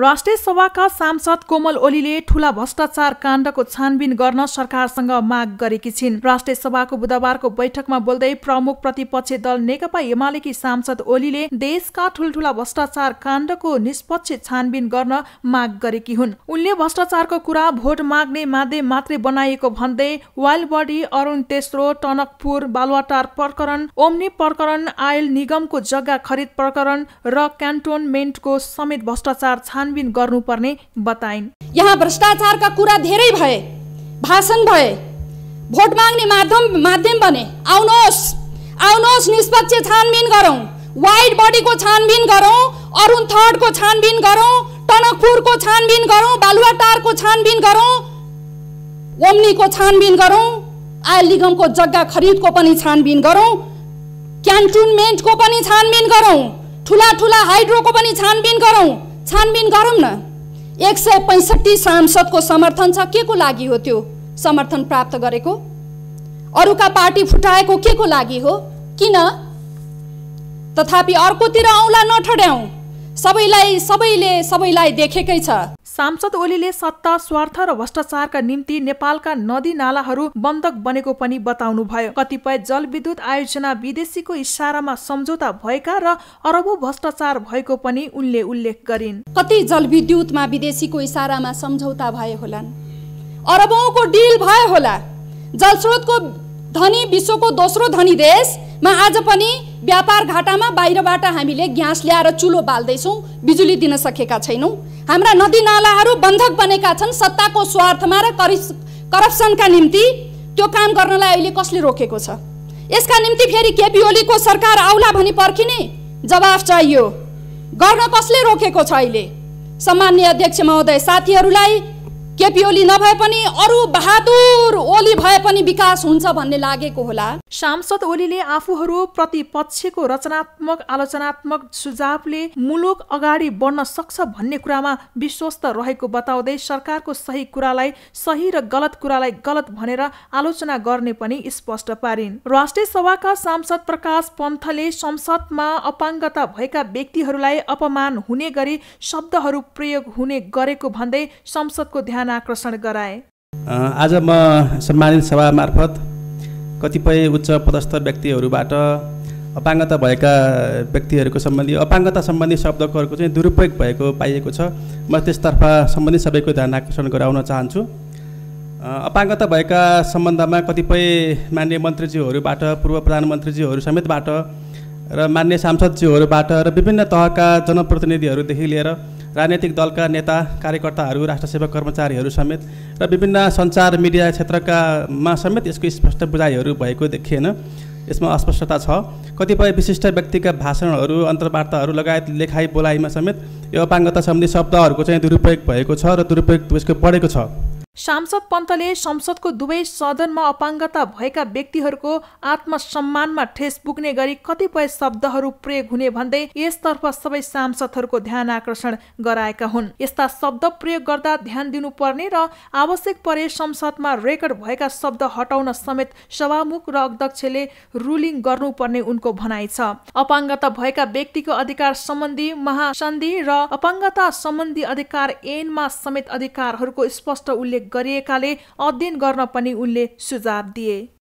राष्ट्रिय सभाका सांसद कोमल ओलीले ठूला भ्रष्टाचार काण्डको छानबिन गर्न सरकारसँग माग गरेकी छिन् राष्ट्रिय सभाको बुधबारको बैठकमा बोल्दै प्रमुख प्रतिपक्षी दल नेकपा एमालेकी सांसद ओलीले देशका ठुल्ठुला भ्रष्टाचार काण्डको निष्पक्ष छानबिन गर्न माग गरेकी हुन् उनले भ्रष्टाचारको कुरा भोट माग्ने माध्यम मात्रै बनाइएको भन्दै वाइल्ड बडी अरुण तेस्रो टनकपुर बालुवाटार प्रकरण ओम्नी प्रकरण आयल निगमको जग्गा खरिद प्रकरण र क्यान्टोनमेन्टको समेत भ्रष्टाचार छान छानबिन गर्नुपर्ने बताइन् यहाँ भ्रष्टाचारका कुरा धेरै भए भाषण भए भोट माग्ने माध्यम माध्यम बने आउनुहोस् आउनुहोस् निष्पक्ष छानबिन गरौँ वाइड बडीको छानबिन गरौँ अरुण थर्डको छानबिन गरौँ टनकपुरको छानबिन गरौँ बालुवाटारको छानबिन गरौँ ओम्नीको छानबिन गरौँ आयलिगमको जग्गा खरिदको पनि छानबिन गरौँ क्यान्टोनमेन्टको पनि छानबिन गरौँ ठुला ठुला हाइड्रोको पनि छानबिन गरौँ छानबिन गरौँ न एक सय पैँसठी सांसदको समर्थन छ के को लागि हो त्यो समर्थन प्राप्त गरेको अरूका पार्टी फुटाएको के को लागि हो किन तथापि अर्कोतिर औँला नठड्याउँ सबैलाई सबैले सबैलाई देखेकै छ सांसद ओलीले सत्ता स्वार्थ र भ्रष्टाचारका निम्ति नेपालका नदी नालाहरू बन्धक बनेको पनि बताउनुभयो कतिपय जलविद्युत आयोजना विदेशीको इसारामा सम्झौता भएका र अरबौं भ्रष्टाचार भएको पनि उनले उल्लेख गरिन् कति जलविद्युतमा विदेशीको इसारामा सम्झौता भए होला अरबौंको डिल भए होला जलस्रोतको धनी विश्वको दोस्रो धनी देशमा आज पनि व्यापार घाटामा बाहिरबाट हामीले ग्यास ल्याएर चुलो बाल्दैछौँ बिजुली दिन सकेका छैनौँ हाम्रा नदीनालाहरू बन्धक बनेका छन् सत्ताको स्वार्थमा र करि करप्सनका निम्ति त्यो काम गर्नलाई अहिले कसले रोकेको छ यसका निम्ति फेरि केपी ओलीको सरकार आउला भनी पर्खिने जवाफ चाहियो गर्न कसले रोकेको छ अहिले सामान्य अध्यक्ष महोदय साथीहरूलाई केपी ओली नभए पनि अरू बहादुर ओली भए पनि विकास हुन्छ भन्ने लागेको होला सांसद ओलीले आफूहरू प्रतिपक्षको रचनात्मक आलोचनात्मक सुझावले मुलुक अगाडि बढ्न सक्छ भन्ने कुरामा विश्वस्त रहेको बताउँदै सरकारको सही कुरालाई सही र गलत कुरालाई गलत भनेर आलोचना गर्ने पनि स्पष्ट पारिन् राष्ट्रिय सभाका सांसद प्रकाश पन्थले संसदमा अपाङ्गता भएका व्यक्तिहरूलाई अपमान हुने गरी शब्दहरू प्रयोग हुने गरेको भन्दै संसदको ध्यान ध्यान आकर्षण गराए आज म सम्मानित सभा मार्फत कतिपय उच्च पदस्थ व्यक्तिहरूबाट अपाङ्गता भएका व्यक्तिहरूको सम्बन्धी अपाङ्गता सम्बन्धी शब्दकोहरूको चाहिँ दुरुपयोग भएको पाइएको छ म त्यसतर्फ सम्बन्धित सबैको ध्यान आकर्षण गराउन चाहन्छु अपाङ्गता भएका सम्बन्धमा कतिपय मान्य मन्त्रीज्यूहरूबाट पूर्व प्रधानमन्त्रीज्यूहरू समेतबाट र मान्य सांसदज्यूहरूबाट र विभिन्न तहका जनप्रतिनिधिहरूदेखि लिएर राजनैतिक दलका नेता कार्यकर्ताहरू राष्ट्रसेवक कर्मचारीहरू समेत र विभिन्न सञ्चार मिडिया क्षेत्रकामा समेत यसको स्पष्ट बुझाइहरू भएको देखिएन यसमा अस्पष्टता छ कतिपय विशिष्ट व्यक्तिका भाषणहरू अन्तर्वार्ताहरू लगायत लेखाइ बोलाइमा समेत यो अपाङ्गता सम्बन्धी शब्दहरूको चाहिँ दुरुपयोग भएको छ र दुरुपयोग यसको बढेको छ सांसद पन्तले संसदको दुवै सदनमा अपाङ्गता भएका व्यक्तिहरूको आत्मसम्मानमा ठेस पुग्ने गरी कतिपय शब्दहरू प्रयोग हुने भन्दै यसतर्फ सबै सांसदहरूको ध्यान आकर्षण गराएका हुन् यस्ता शब्द प्रयोग गर्दा ध्यान दिनुपर्ने र आवश्यक परे संसदमा रेकर्ड भएका शब्द हटाउन समेत सभामुख र अध्यक्षले रुलिङ गर्नुपर्ने उनको भनाइ छ अपाङ्गता भएका व्यक्तिको अधिकार सम्बन्धी महासन्धि र अपाङ्गता सम्बन्धी अधिकार ऐनमा समेत अधिकारहरूको स्पष्ट उल्लेख गरिएकाले अध्ययन गर्न पनि उनले सुझाव दिए